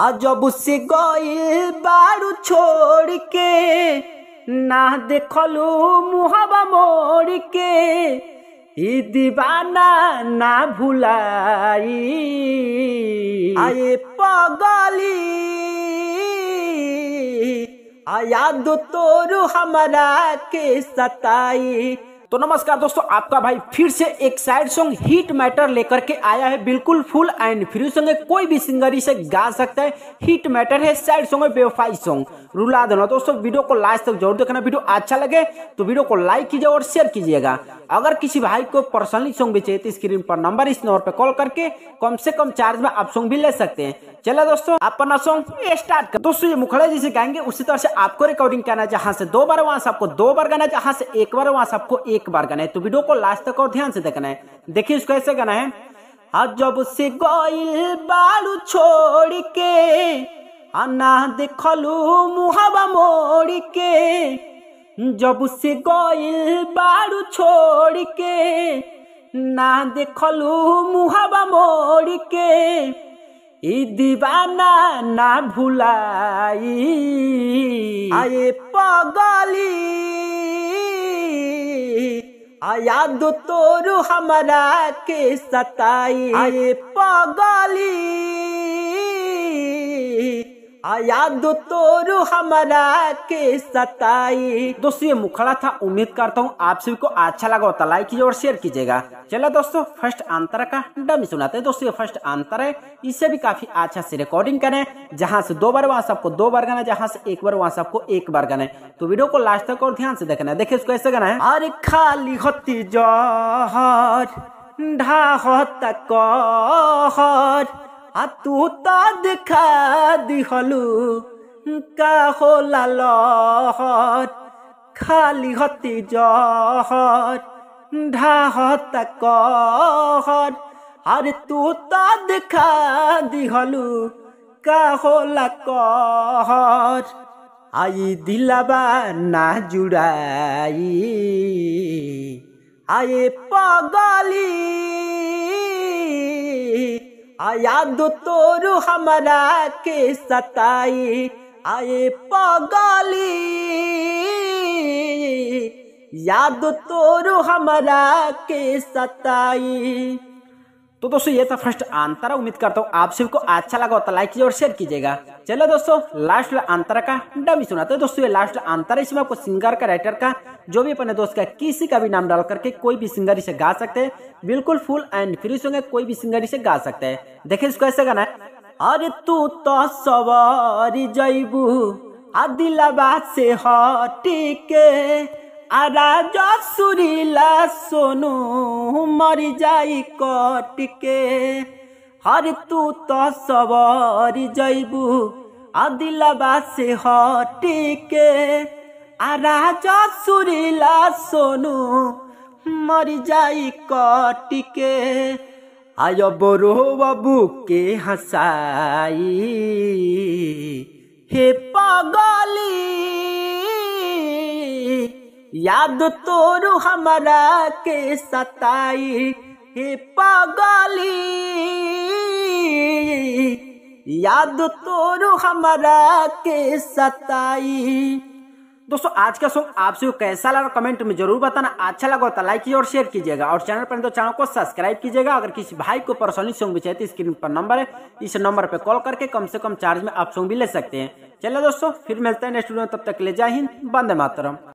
अजब से गए बारू छोड़ के ना देखलू मुहबा मोड़ के ई दीवाना ना भुलाई आए पगली आया दो तोरू हमारा के सताई तो नमस्कार दोस्तों आपका भाई फिर से एक सैड सॉन्ग हिट मैटर लेकर के आया है बिल्कुल फुल एंड फ्री सॉन्ग है कोई भी सिंगर इसे गा सकता है हिट मैटर है सैड सॉन्ग है बेवफाई सॉन्ग रुला देना दोस्तों वीडियो को लास्ट तक जरूर देखना वीडियो अच्छा लगे तो वीडियो को लाइक कीजिए और शेयर कीजिएगा अगर किसी भाई को पर्सनली सॉन्ग भी चाहिए तो स्क्रीन पर नंबर इस नंबर पर कॉल करके कम से कम चार्ज में आप सॉन्ग भी ले सकते हैं चले दोस्तों आप अपना सॉन्ग स्टार्ट कर दोस्तों ये मुखड़ा जिसे गाएंगे उसी तरह से आपको रिकॉर्डिंग करना जहां से दो बार वहां से आपको दो बार गाना जहां से एक बार वहां से आपको एक एक बार गाना है तो वीडियो को लास्ट तक और ध्यान से देखना है देखिए इसको ऐसे गाना है हाँ, जब से गोइल बालू छोड़ के आना देखलू मुहावा मोड़ के जब से गोइल बालू छोड़ के ना देखलू मुहावा मोड़ के दीवाना ना भुलाई आए पगली याद तोरू हमारा के सताई पगली आया दो हमारा के सताई दोस्तों ये मुखड़ा था उम्मीद करता हूँ आप सभी को अच्छा लगा होता लाइक कीजिए और शेयर कीजिएगा चलो दोस्तों फर्स्ट आंतर का डमी सुनाते हैं दोस्तों ये फर्स्ट आंतर है इसे भी काफी अच्छा से रिकॉर्डिंग करें जहाँ से दो बार वहाँ सबको दो बार गाना जहाँ से एक बार वहाँ सबको एक बार गाने तो वीडियो को लास्ट तक और ध्यान से देखना है उसको ऐसे गाना है अरे खाली होती जहर ढाह तक আতুতা দেখা দীঘলো কাহলাল খালি হতি জহত ধাহত কহত আরে তুতা দেখা দীঘলো কাহলা কহত আই দিলাবা না জুড়াই আয়ে পগলী याद तोरू हमारा के सताई आए पगली याद तोरू हमारा के सताई तो दोस्तों ये था फर्स्ट अंतरा उम्मीद करता हूँ आप सभी को अच्छा लगा होता तो लाइक कीजिए और शेयर कीजिएगा चलो दोस्तों लास्ट अंतरा का डमी सुनाते हैं दोस्तों ये लास्ट अंतरा इसमें आपको सिंगर का राइटर का जो भी अपने दोस्त का किसी का भी नाम डाल करके कोई भी सिंगर इसे गा सकते हैं बिल्कुल फुल एंड फ्री सॉन्ग है कोई भी सिंगर इसे गा सकते हैं देखिए इसको ऐसे गाना है अरे तू तो सवारी जैबू आदिलाबाद से हटी के ଆରାଜସୁରିଲା ସୋନୁ ମରି ଯାଇ କ ଟିକେ ହରି ତୁ ତ ସବରି ଯାଇବୁ ଆଦିଲାବାସି ହ ଟିକେ ଆରାଜସୁରିଲା ସୋନୁ ମରି ଯାଇ କ ଟିକେ ଆୟ ବରୁ ବାବୁ କେ ହସାଇ ହେ ପଗଲି याद तोर हमारा के सताई हे पागली याद तोर हमारा के सताई दोस्तों आज का सॉन्ग आपसे कैसा लगा कमेंट में जरूर बताना अच्छा लगा तो लाइक कीजिए और शेयर कीजिएगा और चैनल पर तो चैनल को सब्सक्राइब कीजिएगा अगर किसी भाई को पर्सनली सॉन्ग भी चाहिए स्क्रीन तो पर नंबर है इस नंबर पर कॉल करके कम से कम चार्ज में आप सॉन्ग भी ले सकते हैं चलिए दोस्तों फिर मिलते हैं नेक्स्ट वीडियो तब तक ले जाए हिंद बंदे मातरम